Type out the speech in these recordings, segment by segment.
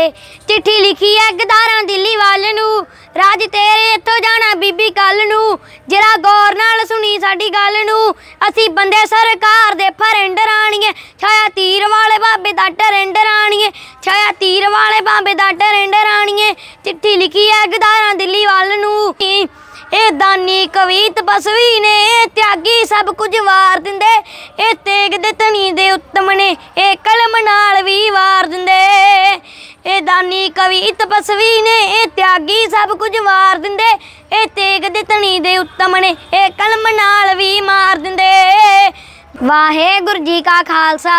ਚਿੱਠੀ ਲਿਖੀ ਐ ਗਦਾਰਾਂ ਦਿੱਲੀ ਵਾਲ ਨੂੰ ਰਾਜ ਤੇਰੇ ਇੱਥੋਂ ਜਾਣਾ ਬੀਬੀ ਕੱਲ ਨੂੰ ਜਿਹੜਾ ਗੌਰ ਨਾਲ ਸੁਣੀ ਸਾਡੀ ਗੱਲ ਨੂੰ ਅਸੀਂ ਬੰਦੇ ਸਰਕਾਰ ਦੇ ਫਰੈਂਡਰ ਆਣੀਏ ਛਾਇਆ ਤੀਰ ਵਾਲੇ ਬਾਬੇ ਦਾ ਟਰੈਂਡਰ ਆਣੀਏ ਛਾਇਆ ਤੀਰ ਵਾਲੇ ਬਾਬੇ ਦਾ ਟਰੈਂਡਰ ਆਣੀਏ ਚਿੱਠੀ ਲਿਖੀ ਐ ਗਦਾਰਾਂ ਦਿੱਲੀ ਵਾਲ ਨੂੰ ਇਹ ਦਾਨੀ ਕਵੀਤ ਬਸਵੀ ਨੇ ਤਿਆਗੀ ਸਭ ਕੁਝ ਵਾਰ ਦਿੰਦੇ ਇਹ ਤੇਗ ਦੇ ਤਣੀ ਦੇ ਉੱਤਮ ਨੇ ਇਹ ਕਲਮ ਨਾਲ ਵੀ ਵਾਰ ਦਿੰਦੇ ਦਾਨੀ ਕਵੀ ਤਪਸਵੀ ਨੇ ਇਹ ਤਿਆਗੀ ਸਭ ਕੁਝ ਵਾਰ ਦਿੰਦੇ ਇਹ ਤੇਗ ਦੇ ਤਣੀ ਦੇ ਉੱਤਮ ਨੇ ਇਹ ਕਲਮ ਨਾਲ ਵੀ ਮਾਰ ਦਿੰਦੇ ਵਾਹਿਗੁਰੂ ਜੀ ਕਾ ਖਾਲਸਾ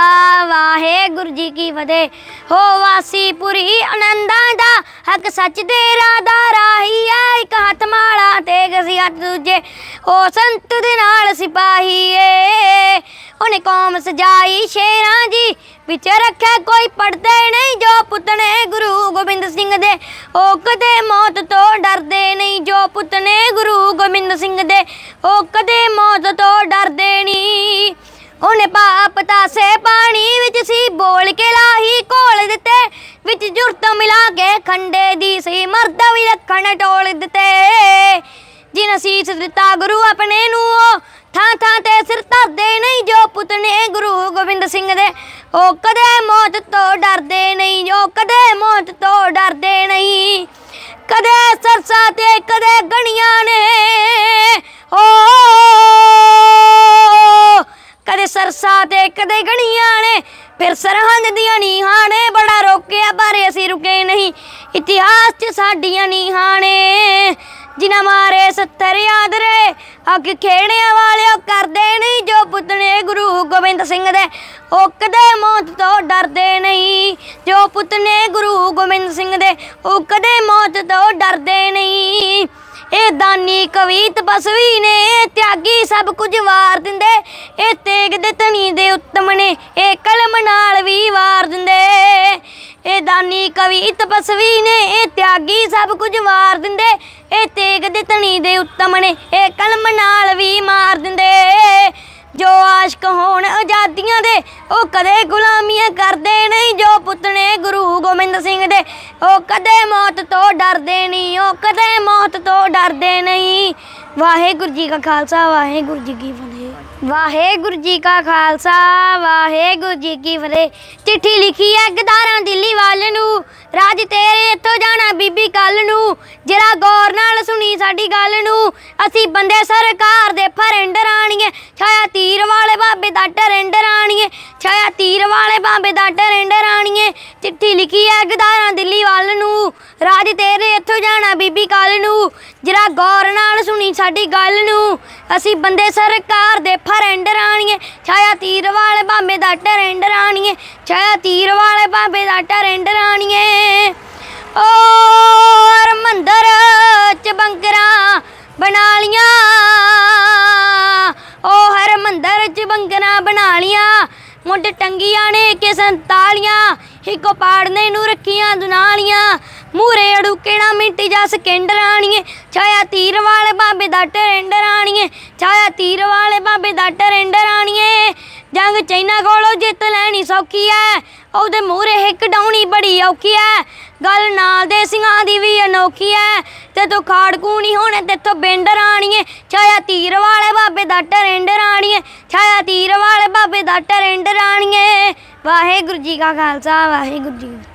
ਵਾਹਿਗੁਰੂ ਜੀ ਕੀ ਫਤਿਹ ਹੋ ਵਾਸੀ ਪੁਰੀ ਅਨੰਦਾਂ ਦਾ ਹੱਕ ਸੱਚ ਦੇ ਰਾਦਾ ਰਾਹੀ ਐ ਇੱਕ ਹੱਥ ਮਾਲਾ ਤੇ ਗਸੀ ਹੱਥ ਦੂਜੇ ਹੋ ਸੰਤ ਦੇ ਨਾਲ ਸਿਪਾਹੀ ਏ ਉਹਨੇ ਕੌਮ ਸਜਾਈ ਸ਼ੇਰਾਂ ਜੀ ਵਿੱਚ ਰੱਖਿਆ ਕੋਈ ਪੜਦੇ ਨਹੀਂ ਜੋ ਪੁੱਤਣੇ ਗੁਰੂ ਗੋਬਿੰਦ ਸਿੰਘ ਦੇ ਉਹ ਕਦੇ ਮੌਤ ਤੋਂ ਡਰਦੇ ਨਹੀਂ ਜੋ ਪੁੱਤ ਨੇ ਗੁਰੂ ਗੋਬਿੰਦ ਸਿੰਘ ਦੇ ਉਹ ਕਦੇ ਮੌਤ ਤੋਂ ਡਰਦੇ ਨਹੀਂ ਉਹਨੇ ਪਾਪ ਤਾਸੇ ਪਾਣੀ ਵਿੱਚ ਸੀ ਬੋਲ ਕੇ ਲਾਹੀ ਕੋਲ ਦਿੱਤੇ ਵਿੱਚ ਜੁਰਤ ਮਿਲਾ ਕੇ ਖੰਡੇ ਦੀ ਸੀ ਮਰਦ ਵੀ ਲਖਣ ਟੋਲ ਦਿੱਤੇ ਜਿਨ ਅਸੀਸ ਦਿੱਤਾ ਗੁਰੂ ਆਪਣੇ ਨੂੰ ਉਹ ਥਾਂ ਥਾਂ ਤੇ ਸਿਰ ਧਰਦੇ ਨਹੀਂ ਜੋ ਪੁੱਤ ਨੇ ਗੁਰੂ ਗੋਬਿੰਦ ਸਿੰਘ ਦੇ ਉਹ ਕਦੇ ਮੌਤ ਤੋਂ ਡਰਦੇ ਖਾਲਸਾ ਤੇ ਕਦੇ ਗਣੀਆਂ ਨੇ ਓ ਕਦੇ ਸਰਸਾ ਤੇ ਕਦੇ ਗਣੀਆਂ ਨੇ ਫਿਰ ਸਰਹੰਦ ਦੀਆਂ ਨੀਹਾਂ ਨੇ ਬੜਾ ਰੋਕਿਆ ਪਰ ਅਸੀਂ ਰੁਕੇ ਨਹੀਂ ਇਤਿਹਾਸ 'ਚ ਸਾਡੀਆਂ ਨੀਹਾਂ ਨੇ ਜਿਨ੍ਹਾਂ ਮਾਰੇ 70 ਯਾਦ ਰਹੇ ਅੱਗ ਖੇੜਿਆਂ ਵਾਲਿਓ ਕਰਦੇ ਨਹੀਂ ਜੋ ਪੁੱਤਨੇ ਗੁਰੂ ਗੋਬਿੰਦ ਸਿੰਘ ਦੇ ਉਹ ਕਦੇ ਮੌਤ ਤੋਂ ਡਰਦੇ ਨਹੀਂ ਜੋ ਪੁੱਤਨੇ ਗੁਰੂ ਗੋਬਿੰਦ ਸਿੰਘ ਦੇ ਉਹ ਕਦੇ ਮੌਤ ਤੋਂ ਡਰਦੇ ਨਹੀਂ ਇਹ ਦਾਨੀ ਕਵੀ ਤਪਸਵੀ ਨੇ ਤਿਆਗੀ ਸਭ ਕੁਝ ਵਾਰ ਦਿੰਦੇ ਇਹ ਤੇਗ ਦੇ ਧਣੀ ਦੇ ਉੱਤਮ ਨੇ ਇਹ ਕਲਮ ਨਾਲ ਵੀ ਵਾਰ ਦਿੰਦੇ ਇਹ ਦਾਨੀ ਕਵੀ ਤਪਸਵੀ ਨੇ ਇਹ ਤਿਆਗੀ ਸਭ ਕੁਝ ਵਾਰ ਦਿੰਦੇ ਇਹ ਤੇਗ ਦੇ ਧਣੀ ਦੇ ਉੱਤਮ ਨੇ ਇਹ ਕਲਮ ਨਾਲ ਵੀ ਮਾਰ ਉਹ ਕਦੇ ਗੁਲਾਮੀਆਂ ਕਰਦੇ ਨਹੀਂ ਜੋ ਪੁੱਤਨੇ ਗੁਰੂ ਗੋਬਿੰਦ ਸਿੰਘ ਦੇ ਉਹ ਕਦੇ ਮੌਤ ਤੋਂ ਡਰਦੇ ਨਹੀਂ ਉਹ ਕਦੇ ਮੌਤ ਤੋਂ ਡਰਦੇ ਨਹੀਂ ਵਾਹਿਗੁਰੂ ਜੀ ਕਾ ਖਾਲਸਾ ਵਾਹਿਗੁਰੂ ਜੀ ਕੀ ਫਤਿਹ ਵਾਹਿਗੁਰੂ ਜੀ ਕਾ ਖਾਲਸਾ ਵਾਹਿਗੁਰੂ ਜੀ ਕੀ ਫਤਿਹ ਚਿੱਠੀ ਲਿਖੀ ਐ ਗਦਾਰਾਂ ਦਿੱਲੀ ਵਾਲੇ ਨੂੰ ਰਾਜ ਤੇਰੇ ਇੱਥੋਂ ਜਾਣਾ ਬੀਬੀ ਕੱਲ ਨੂੰ ਜਿਹੜਾ ਗੌਰ ਨਾਲ ਸੁਣੀ ਸਾਡੀ ਗੱਲ ਨੂੰ ਅਸੀਂ ਬੰਦੇ ਸਰਕਾਰ ਦੇ ਫਰੈਂਡ ਰਾਣੀਏ ਛਾਇਆ ਤੀਰ ਵਾਲੇ ਬਾਬੇ ਦਾ ਛਾਇਆ ਤੀਰ ਵਾਲੇ ਬਾਂਬੇ ਦਾ ਟਰੈਂਡ ਰਾਣੀਏ ਚਿੱਠੀ ਲਿਖੀ ਐ ਗਦਾਰਾਂ ਦਿੱਲੀ ਵੱਲ ਨੂੰ ਰਾਜ ਤੇਰੇ ਇੱਥੋਂ ਜਾਣਾ ਬੀਬੀ ਕਾਲ ਨੂੰ ਜਰਾ ਗੌਰ ਨਾਲ ਸੁਣੀ ਸਾਡੀ ਗੱਲ ਨੂੰ ਅਸੀਂ ਬੰਦੇ ਸਰਕਾਰ ਦੇ ਫਰੈਂਡ ਰਾਣੀਏ ਛਾਇਆ ਤੀਰ ਵਾਲੇ ਬਾਂਬੇ ਦਾ ਟਰੈਂਡ ਰਾਣੀਏ ਛਾਇਆ ਤੀਰ ਵਾਲੇ ਬਾਂਬੇ ਦਾ ਟਰੈਂਡ ਰਾਣੀਏ ਓ ਮੰਦਰ ਚ ਬੰਕਰਾ ਬਣਾ ਲੀਆਂ ਓ ਹਰਮੰਦਰ ਮੰਦਰ ਚ ਬੰਕਰਾ ਬਣਾ ਲੀਆਂ ਮੁੱਢ ਟੰਗੀਆਂ ਨੇ ਕਿਸਨ ਤਾਲੀਆਂ ਹਿੱਕੋ ਪਾੜਨੇ ਨੂੰ ਰੱਖੀਆਂ ਦੁਨਾਲੀਆਂ ਮੂਰੇ ਅੜੂ ਕਿਹੜਾ ਮਿੰਟੀ ਜਸ ਕਿੰਡ ਰਾਣੀਏ ਛਾਇਆ ਤੀਰ ਵਾਲੇ ਬਾਬੇ ਦਾ ਟਰੈਂਡ ਰਾਣੀਏ ਛਾਇਆ ਤੀਰ ਵਾਲੇ ਬਾਬੇ ਦਾ ਟਰੈਂਡ ਰਾਣੀਏ ਜੰਗ ਚੈਨਾ ਕੋਲੋਂ ਜਿੱਤ ਲੈਣੀ ਸੌਖੀ ਐ ਉਹਦੇ ਮੂਰੇ ਇੱਕ ਡਾਉਣੀ ਬੜੀ ਔਖੀ ਐ ਗੱਲ ਨਾਲ ਦੇ ਸਿੰਘਾਂ ਦੀ ਵੀ ਅਨੋਖੀ ਐ ਤੇ ਤੂੰ ਖਾੜ ਨਹੀਂ ਹੋਣੇ ਤੇਥੋਂ ਬਿੰਡ ਰਾਣੀਏ ਛਾਇਆ ਤੀਰ ਵਾਲੇ ਬਾਬੇ ਦਾ ਟਰੈਂਡ ਰਾਣੀਏ ਛਾਇਆ ਤੀਰ ਵਾਲੇ ਡਾਕਟਰ ਇੰਦਰ ਰਾਣੀਏ ਵਾਹਿਗੁਰੂ ਜੀ ਕਾ ਖਾਲਸਾ ਵਾਹਿਗੁਰੂ ਜੀ